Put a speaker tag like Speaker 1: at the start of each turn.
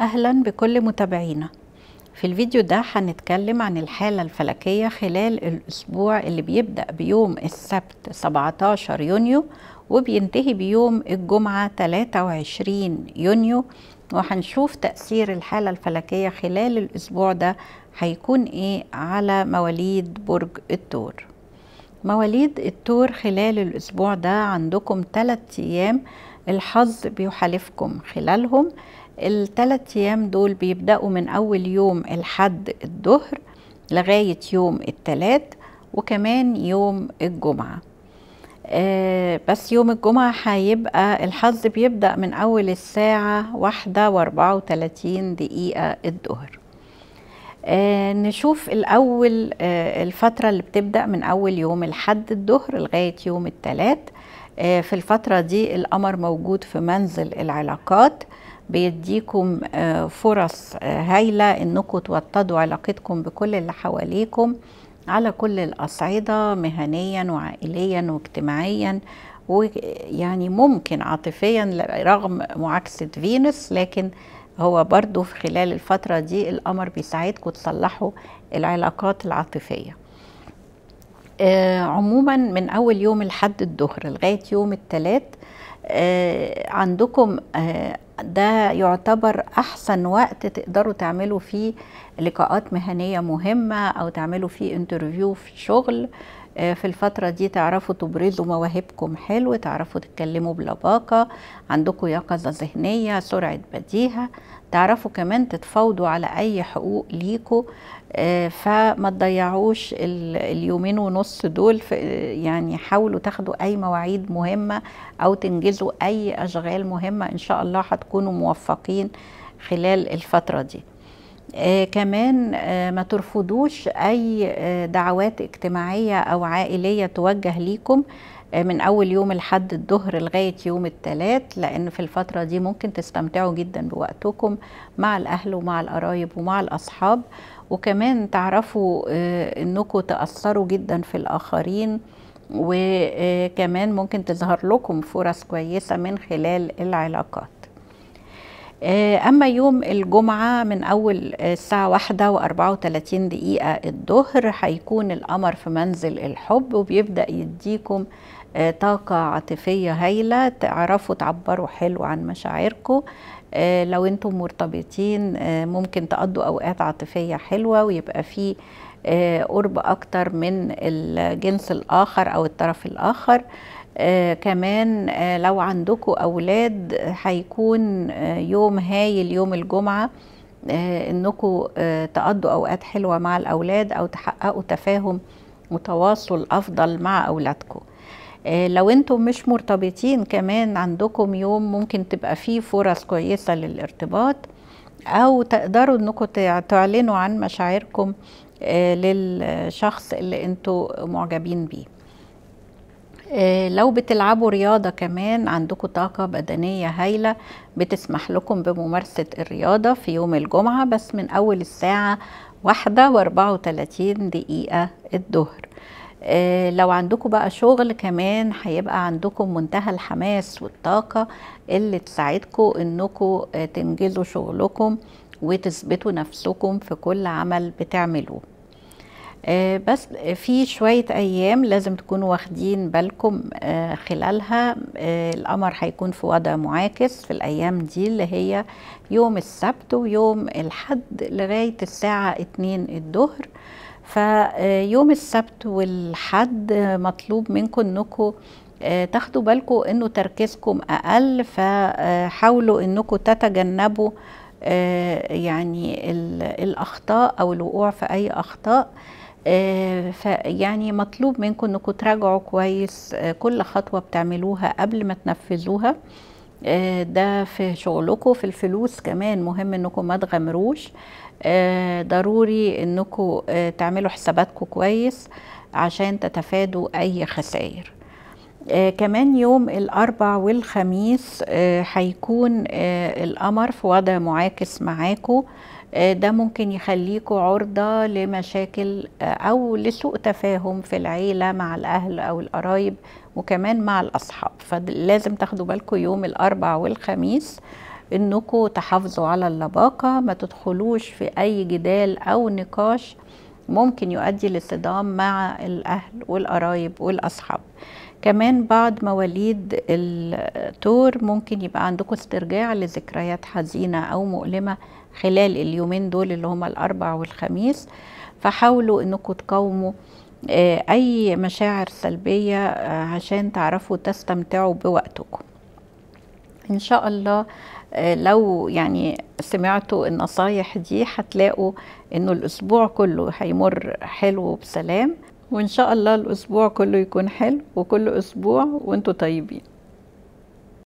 Speaker 1: أهلا بكل متابعينا في الفيديو ده هنتكلم عن الحالة الفلكية خلال الأسبوع اللي بيبدأ بيوم السبت 17 يونيو وبينتهي بيوم الجمعة 23 يونيو وهنشوف تأثير الحالة الفلكية خلال الأسبوع ده هيكون إيه على مواليد برج الثور مواليد الثور خلال الأسبوع ده عندكم 3 أيام الحظ بيحالفكم خلالهم الثلاث ايام دول بيبداوا من اول يوم الحد الظهر لغايه يوم الثلاث وكمان يوم الجمعه آه بس يوم الجمعة هيبقى الحظ بيبدأ من أول الساعة واحدة واربعة وثلاثين دقيقة الظهر آه نشوف الأول آه الفترة اللي بتبدأ من أول يوم الحد الظهر لغاية يوم الثلاث آه، في الفترة دي القمر موجود في منزل العلاقات بيديكم آه، فرص آه، هايلة انكم توطدوا علاقتكم بكل اللي حواليكم على كل الأصعدة مهنيا وعائليا واجتماعيا ويعني ممكن عاطفيا رغم معاكسة فينوس لكن هو برضو في خلال الفترة دي القمر بيساعدكم تصلحوا العلاقات العاطفية آه عموما من أول يوم الحد الظهر لغاية يوم الثلاث آه عندكم آه، ده يعتبر احسن وقت تقدروا تعملوا فيه لقاءات مهنيه مهمه او تعملوا فيه انترفيو في شغل آه، في الفترة دي تعرفوا تبرزوا مواهبكم حلو تعرفوا تتكلموا بلباقة عندكم يقظة ذهنية سرعة بديهة تعرفوا كمان تتفاوضوا على أي حقوق ليكوا آه، فما تضيعوش اليومين ونص دول يعني حاولوا تاخدوا أي مواعيد مهمة أو تنجزوا أي أشغال مهمة إن شاء الله هتكون تكونوا موفقين خلال الفترة دي آه كمان آه ما ترفضوش اي آه دعوات اجتماعية او عائلية توجه ليكم آه، من اول يوم الحد الظهر لغاية يوم الثلاث لان في الفترة دي ممكن تستمتعوا جدا بوقتكم مع الاهل ومع القرايب ومع الاصحاب وكمان تعرفوا آه، انكم تأثروا جدا في الاخرين وكمان آه، ممكن تظهر لكم فرص كويسة من خلال العلاقات آه، أما يوم الجمعة من أول آه، الساعة واحدة وأربعة وثلاثين دقيقة الظهر هيكون القمر في منزل الحب وبيبدأ يديكم آه، طاقة عاطفية هايلة تعرفوا تعبروا حلو عن مشاعركم لو انتم مرتبطين ممكن تقضوا أوقات عاطفية حلوة ويبقى فيه آه، قرب اكتر من الجنس الاخر او الطرف الاخر آه كمان آه لو عندكم اولاد هيكون آه يوم هايل يوم الجمعه آه انكم آه تقضوا اوقات حلوه مع الاولاد او تحققوا تفاهم وتواصل افضل مع اولادكم آه لو انتم مش مرتبطين كمان عندكم يوم ممكن تبقى فيه فرص كويسه للارتباط او تقدروا انكم تعلنوا عن مشاعركم آه، للشخص اللي انتوا معجبين بيه آه، لو بتلعبوا رياضة كمان عندكم طاقة بدنية هايلة بتسمح لكم بممارسة الرياضة في يوم الجمعة بس من أول الساعة واحدة واربعة وتلاتين دقيقة الظهر آه، لو عندكم بقى شغل كمان هيبقى عندكم منتهى الحماس والطاقة اللي تساعدكم انكم تنجزوا شغلكم وتثبتوا نفسكم في كل عمل بتعملوه آه، بس في شوية أيام لازم تكونوا واخدين بالكم آه، خلالها آه، القمر هيكون في وضع معاكس في الأيام دي اللي هي يوم السبت ويوم الحد لغاية الساعة 2 الظهر فيوم السبت والحد مطلوب منكم انكم تاخدوا بالكم انه تركيزكم اقل فحاولوا انكم تتجنبوا آه، يعني الاخطاء او الوقوع في اي اخطاء آه، فيعني مطلوب منكم انكم تراجعوا كويس آه، كل خطوه بتعملوها قبل ما تنفذوها ده في شغلكم في الفلوس كمان مهم انكم ما تغامروش ضروري انكم تعملوا حساباتكم كويس عشان تتفادوا اي خسائر آه كمان يوم الأربع والخميس آه، هيكون آه القمر في وضع معاكس معاكو آه، ده ممكن يخليكوا عرضة لمشاكل آه، أو لسوء تفاهم في العيلة مع الأهل أو القرايب وكمان مع الأصحاب فلازم تاخدوا بالكم يوم الأربع والخميس إنكو تحافظوا على اللباقة ما تدخلوش في أي جدال أو نقاش ممكن يؤدي لصدام مع الأهل والقرايب والأصحاب كمان بعد مواليد التور ممكن يبقى عندكم استرجاع لذكريات حزينة أو مؤلمة خلال اليومين دول اللي هما الأربع والخميس فحاولوا أنكم تقاوموا آه، أي مشاعر سلبية آه، عشان تعرفوا تستمتعوا بوقتكم إن شاء الله آه، لو يعني سمعتوا النصايح دي هتلاقوا انه الاسبوع كله هيمر حلو بسلام وإن شاء الله الأسبوع كله يكون حلو وكل أسبوع وأنتوا طيبين